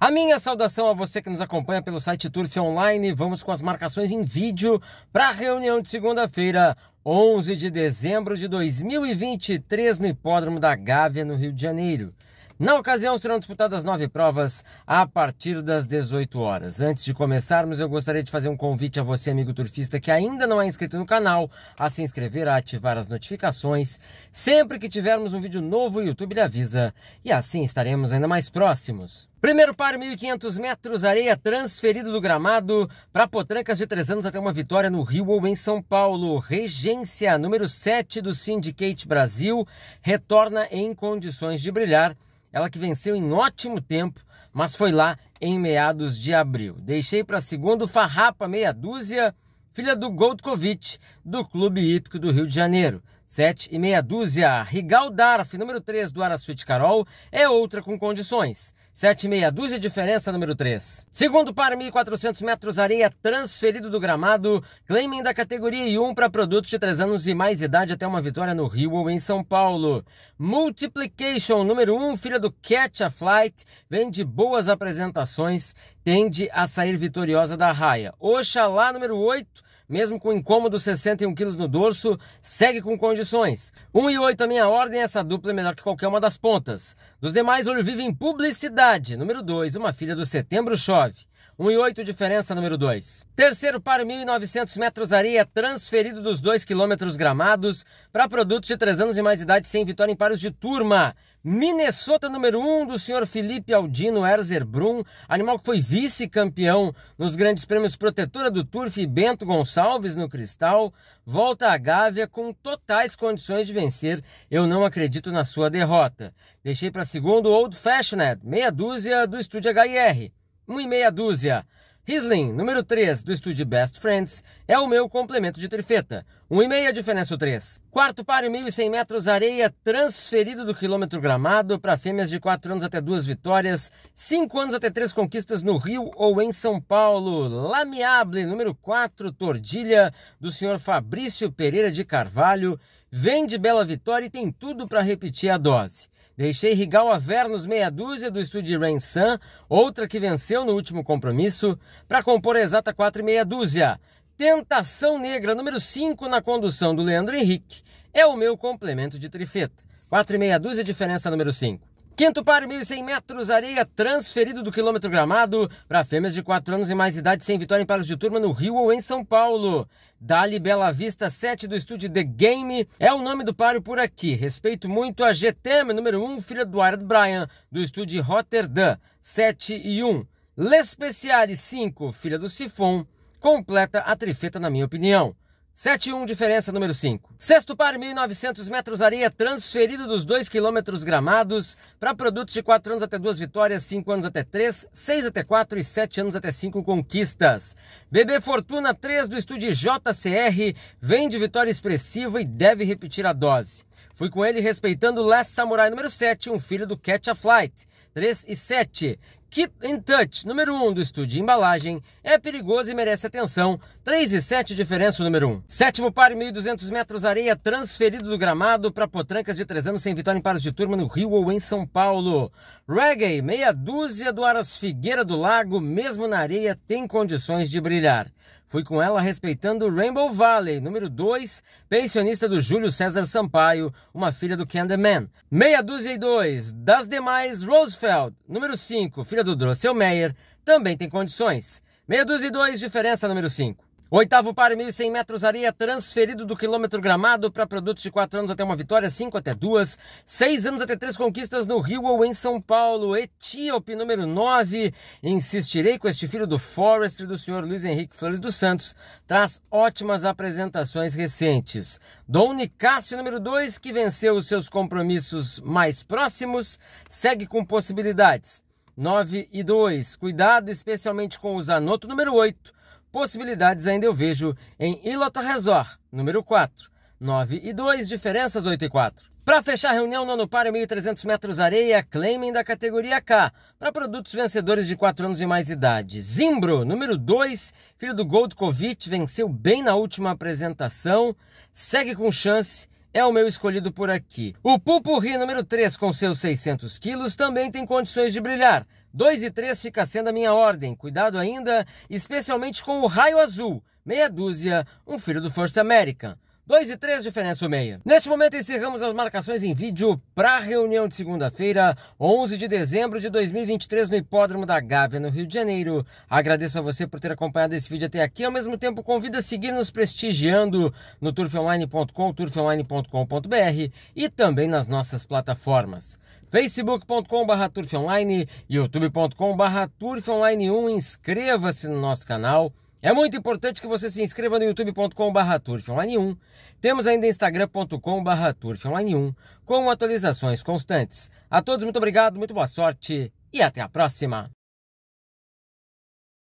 A minha saudação a você que nos acompanha pelo site Turf Online. Vamos com as marcações em vídeo para a reunião de segunda-feira, 11 de dezembro de 2023, no Hipódromo da Gávea, no Rio de Janeiro. Na ocasião, serão disputadas nove provas a partir das 18 horas. Antes de começarmos, eu gostaria de fazer um convite a você, amigo turfista, que ainda não é inscrito no canal, a se inscrever, a ativar as notificações. Sempre que tivermos um vídeo novo, o YouTube lhe avisa e assim estaremos ainda mais próximos. Primeiro par, 1.500 metros, areia transferido do gramado para Potrancas de 3 anos até uma vitória no Rio ou em São Paulo. Regência número 7 do Syndicate Brasil retorna em condições de brilhar ela que venceu em ótimo tempo, mas foi lá em meados de abril. Deixei para segundo Farrapa Meia Dúzia, filha do Goldkovic, do Clube Hípico do Rio de Janeiro. 7 e meia dúzia, Rigal Darf, número 3 do Arasuite Carol, é outra com condições. 7 e meia dúzia, diferença número 3. Segundo par, 1.400 metros areia transferido do gramado, claiming da categoria e 1 para produtos de 3 anos e mais idade até uma vitória no Rio ou em São Paulo. Multiplication, número 1, filha do Catch a Flight, vem de boas apresentações, tende a sair vitoriosa da raia. Oxalá, número 8, mesmo com incômodo 61 quilos no dorso, segue com condições. 1 e 8 a minha ordem, essa dupla é melhor que qualquer uma das pontas. Dos demais, olho vivo em publicidade. Número 2, uma filha do setembro chove. 1 e 8 diferença número 2. Terceiro par 1.900 metros areia é transferido dos 2 quilômetros gramados para produtos de 3 anos e mais idade sem vitória em paros de turma. Minnesota número 1 um, do senhor Felipe Aldino Erzerbrum, animal que foi vice-campeão nos grandes prêmios Protetora do Turf e Bento Gonçalves no Cristal, volta à Gávea com totais condições de vencer. Eu não acredito na sua derrota. Deixei para segundo Old Fashioned, meia dúzia do Estúdio HIR. um e meia dúzia. Riesling, número 3, do estúdio Best Friends, é o meu complemento de trifeta. 1,5 diferença 3. Quarto páreo 1.100 metros, areia transferido do quilômetro gramado para fêmeas de 4 anos até 2 vitórias, 5 anos até 3 conquistas no Rio ou em São Paulo. Lamiable, número 4, tordilha do senhor Fabrício Pereira de Carvalho. Vem de Bela Vitória e tem tudo para repetir a dose. Deixei Rigal Avernos meia dúzia do estúdio Rain Sun, outra que venceu no último compromisso, para compor a exata 4 e meia dúzia. Tentação Negra, número 5, na condução do Leandro Henrique, é o meu complemento de trifeta. 4 e meia dúzia, diferença número 5. Quinto par, 1.100 metros, areia transferido do quilômetro gramado para fêmeas de 4 anos e mais idade sem vitória em paros de turma no Rio ou em São Paulo. Dali Bela Vista 7 do estúdio The Game é o nome do páreo por aqui. Respeito muito a GTM, número 1, filha do Arad Bryan, do estúdio Rotterdam, 7 e 1. L'Especiale 5, filha do Sifon, completa a trifeta na minha opinião. 7-1 diferença número 5. Sexto par 1.900 metros areia transferido dos 2 km gramados para produtos de 4 anos até 2 vitórias, 5 anos até 3, 6 até 4 e 7 anos até 5 conquistas. Bebê Fortuna 3 do estúdio JCR vem de vitória expressiva e deve repetir a dose. Fui com ele respeitando Last Samurai número 7, um filho do Catch a Flight. 3 e 7. Keep in Touch, número 1 um do estúdio embalagem, é perigoso e merece atenção. 3 e 7 diferença número 1. Um. Sétimo par, 1.200 metros areia, transferido do gramado para potrancas de 3 anos sem vitória em pares de turma no Rio ou em São Paulo. Reggae, meia dúzia do Aras Figueira do Lago, mesmo na areia, tem condições de brilhar. Fui com ela respeitando Rainbow Valley, número 2, pensionista do Júlio César Sampaio, uma filha do Candyman. Meia dúzia e dois, das demais, Roosevelt, número 5, filha do Drossel Meyer, também tem condições. Meia dúzia e dois, diferença número 5. Oitavo par 1.100 metros areia transferido do quilômetro gramado para produtos de 4 anos até uma vitória, 5 até 2, 6 anos até 3 conquistas no Rio ou em São Paulo. Etíope número 9, insistirei com este filho do Forestry do senhor Luiz Henrique Flores dos Santos, traz ótimas apresentações recentes. Dom Nicásio número 2, que venceu os seus compromissos mais próximos, segue com possibilidades. 9 e 2, cuidado especialmente com o Zanotto número 8 Possibilidades ainda eu vejo em Ilota Resort, número 4. 9 e 2, diferenças 8 e 4. Para fechar a reunião, nono páreo 1.300 metros areia, claiming da categoria K, para produtos vencedores de 4 anos e mais idade. Zimbro, número 2, filho do Gold Goldkovic, venceu bem na última apresentação, segue com chance, é o meu escolhido por aqui. O Pupurri número 3, com seus 600 quilos, também tem condições de brilhar. 2 e 3 fica sendo a minha ordem. Cuidado ainda, especialmente com o raio azul, meia dúzia, um filho do First American. 2 e 3 diferença o meia. Neste momento encerramos as marcações em vídeo para a reunião de segunda-feira, 11 de dezembro de 2023 no Hipódromo da Gávea, no Rio de Janeiro. Agradeço a você por ter acompanhado esse vídeo até aqui, ao mesmo tempo convido a seguir nos prestigiando no turfonline.com, turfonline.com.br e também nas nossas plataformas facebook.com.br turfonline, youtube.com.br turfonline1, inscreva-se no nosso canal é muito importante que você se inscreva no youtube.com.br turfonline1. Temos ainda instagram.com.br turfonline1 com atualizações constantes. A todos muito obrigado, muito boa sorte e até a próxima!